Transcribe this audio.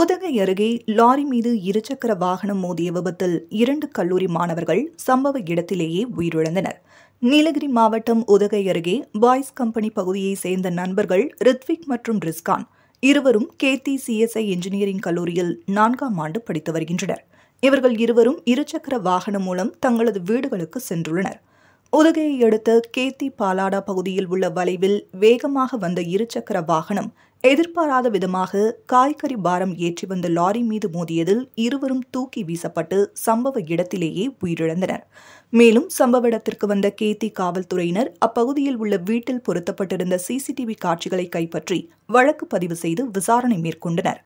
உதகை அருகே லாரி மீது இருசக்கர வாகனம் மோதிய விபத்தில் இரண்டு கல்லூரி மாணவர்கள் சம்பவ இடத்திலேயே உயிரிழந்தனர் நீலகிரி மாவட்டம் உதகை அருகே பாய்ஸ் கம்பெனி பகுதியை சேர்ந்த நண்பர்கள் ரித்விக் மற்றும் ரிஸ்கான் இருவரும் கேத்தி சிஎஸ்ஐ இன்ஜினியரிங் கல்லூரியில் நான்காம் ஆண்டு படித்து வருகின்றனர் இவர்கள் இருவரும் இருசக்கர வாகனம் மூலம் தங்களது வீடுகளுக்கு சென்றுள்ளனர் உதகையை அடுத்த கேத்தி பாலாடா பகுதியில் உள்ள வளைவில் வேகமாக வந்த இருசக்கர வாகனம் எதிர்பாராத விதமாக காய்கறி பாரம் ஏற்றி வந்த லாரி மீது மோதியதில் இருவரும் தூக்கி வீசப்பட்டு சம்பவ இடத்திலேயே உயிரிழந்தனர் மேலும் சம்பவ இடத்திற்கு வந்த கேத்தி காவல்துறையினர் அப்பகுதியில் உள்ள வீட்டில் பொருத்தப்பட்டிருந்த சிசிடிவி காட்சிகளை கைப்பற்றி வழக்கு பதிவு செய்து விசாரணை மேற்கொண்டனர்